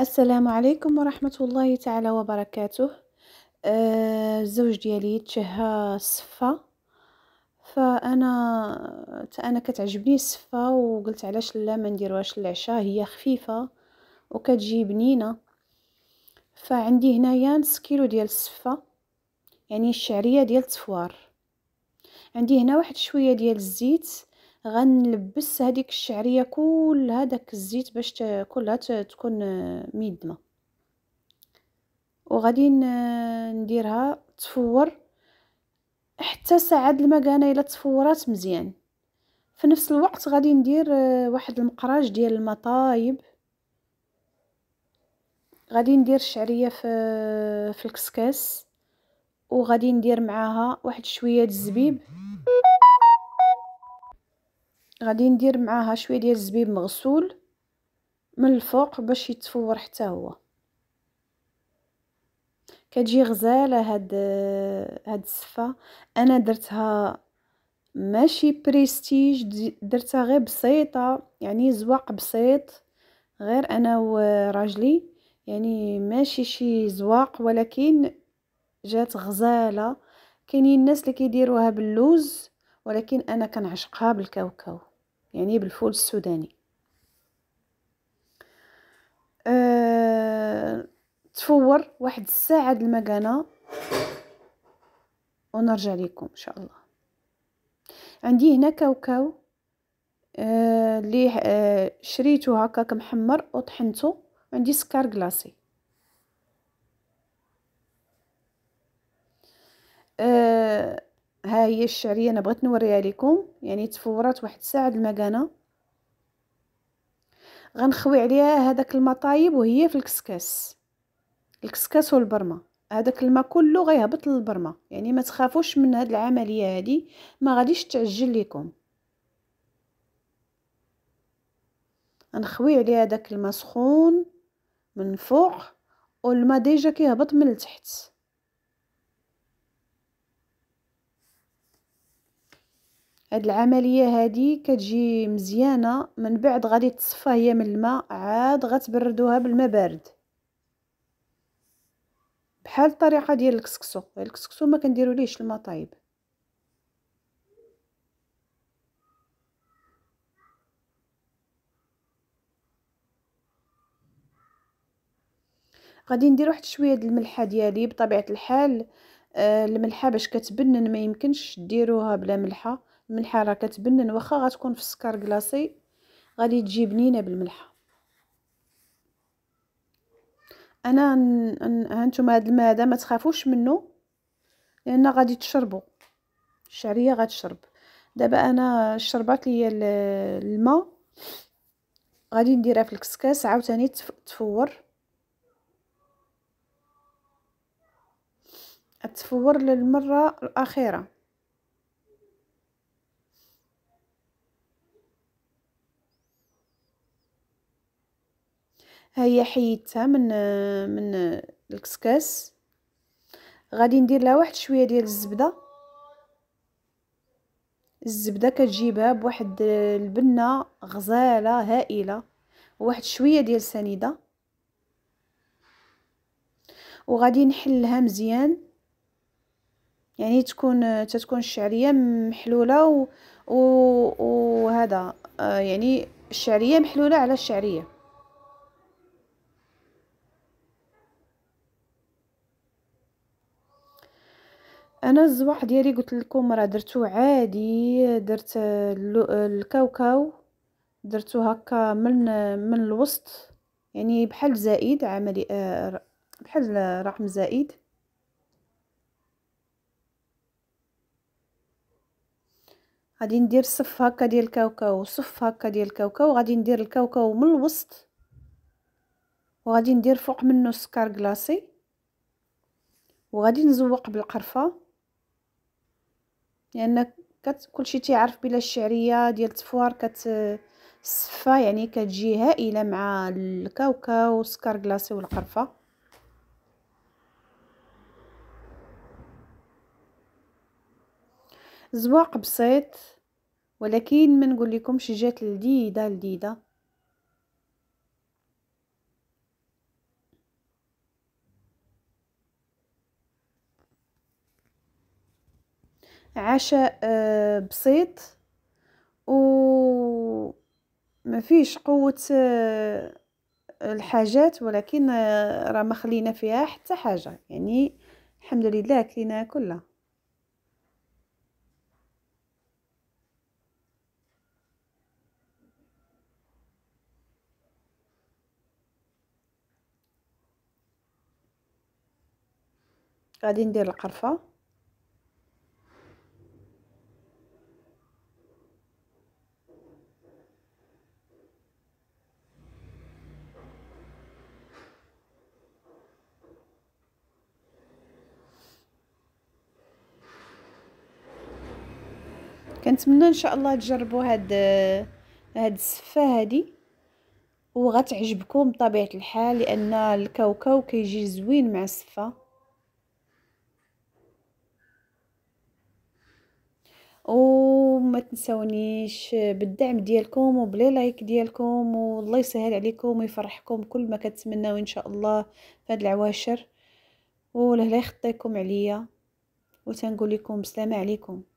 السلام عليكم ورحمة الله تعالى وبركاته آه الزوج ديالي تشهى صفة فانا انا كتعجبني صفة وقلت علاش لا ما نديروهاش العشاء هي خفيفة وكتجي بنينة فعندي هنايا نص كيلو ديال السفة يعني الشعرية ديال التفوار عندي هنا واحد شوية ديال الزيت غنلبس هذيك الشعريه كل داك الزيت باش كلها تكون ميدمه وغادي نديرها تفور حتى ساعد المكانه الا تفورات مزيان في نفس الوقت غادي ندير آه، واحد المقراج ديال المطايب طايب غادي ندير الشعريه في في الكسكاس وغادي ندير معاها واحد شويه الزبيب غادي ندير معاها شويه ديال الزبيب مغسول من الفوق باش يتفور حتى هو كتجي غزاله هاد هاد السفه انا درتها ماشي بريستيج درتها غير بسيطه يعني زواق بسيط غير انا وراجلي يعني ماشي شي زواق ولكن جات غزاله كاينين الناس اللي كيديروها باللوز ولكن انا كنعشقها بالكاوكاو يعني بالفول السوداني أه... تفور واحد الساعة د المكانة ونرجع لكم ان شاء الله عندي هنا كاوكاو اللي آه آه شريته هكاك محمر وطحنته عندي سكر كلاصي آه ها هي الشعريه انا بغيت نوريها لكم يعني تفورات واحد الساعه المكانه غنخوي عليها هذاك المطايب وهي في الكسكاس الكسكاس والبرمه هذاك الماء كله غيهبط للبرمه يعني ما تخافوش من هاد العمليه هادي ما غاديش تعجل لكم نخوي عليها داك الماء سخون من فوق والماء ديجا كيهبط من التحت هاد العمليه هادي كتجي مزيانه من بعد غادي تصفى هي من الماء عاد غتبردوها بالماء بارد بحال الطريقه ديال الكسكسو الكسكسو ما كنديرو ليهش الماء طايب غادي ندير واحد شويه د الملحه ديالي بطبيعه الحال آه، الملحه باش كتبنن ما يمكنش ديروها بلا ملحه الملحه راه كتبنن واخا غتكون في السكر كلاصي غادي تجي بنينه بالملحه انا هانتوما هاد الماء هذا ما تخافوش منه لان غادي تشربوا الشعريه غتشرب دابا انا شربات ليا الماء غادي نديرها في الكسكاس عاوتاني تفور تفور للمره الاخيره ها هي حيدتها من من الكسكاس غادي ندير لها واحد شويه ديال الزبده الزبده كتجيبها بواحد البنه غزاله هائله واحد شويه ديال سنيده وغادي نحلها مزيان يعني تكون تتكون الشعريه محلوله و... و... وهذا آه، يعني الشعريه محلوله على الشعريه انا الزواح ديالي قلت لكم راه درتو عادي درت الكاوكاو درتو هكا من من الوسط يعني بحال زائد عملي آه، بحال رقم زائد غادي ندير صف هكا ديال الكاوكاو صف هكا ديال الكاوكاو غادي ندير الكاوكاو من الوسط وغادي ندير فوق منه السكر كلاصي وغادي نزوق بالقرفه لان كت كلشي تيعرف بلا الشعريه ديال تفوار كت الصفه يعني كتجي هائله مع الكاوكاو والسكر كلاصي والقرفه زواق بسيط ولكن ما نقول لكمش جات لذيذه لذيذه عشاء آه، بسيط وما فيش قوه آه، الحاجات ولكن آه، راه ما خلينا فيها حتى حاجه يعني الحمد لله كليناها كلها غادي ندير القرفه كنتمنى ان شاء الله تجربوا هاد هاد السفه هادي وغتعجبكم بطبيعه الحال لان الكاوكاو كيجي زوين مع السفه وما تنسونيش بالدعم ديالكم وبلي لايك ديالكم والله يسهل عليكم ويفرحكم كل ما كتمنوا ان شاء الله في هاد العواشر لا يخطيكم عليا وتنقول لكم بسلامه عليكم